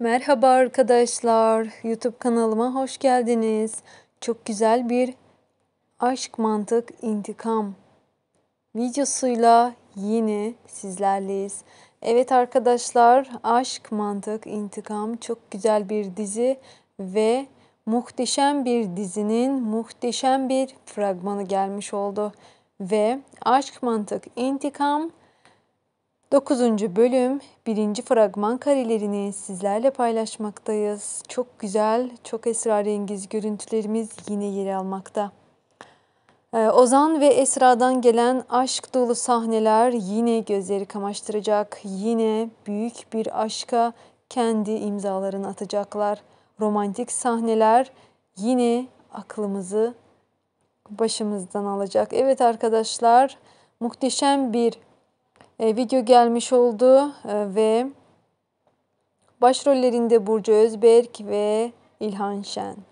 Merhaba arkadaşlar. YouTube kanalıma hoş geldiniz. Çok güzel bir aşk mantık intikam videosuyla yine sizlerleyiz. Evet arkadaşlar, Aşk Mantık intikam çok güzel bir dizi ve muhteşem bir dizinin muhteşem bir fragmanı gelmiş oldu ve Aşk Mantık intikam. 9. bölüm 1. fragman karelerini sizlerle paylaşmaktayız. Çok güzel, çok esrarengiz görüntülerimiz yine yer almakta. Ee, Ozan ve Esra'dan gelen aşk dolu sahneler yine gözleri kamaştıracak. Yine büyük bir aşka kendi imzalarını atacaklar. Romantik sahneler yine aklımızı başımızdan alacak. Evet arkadaşlar muhteşem bir e, video gelmiş oldu e, ve başrollerinde Burcu Özberk ve İlhan Şen.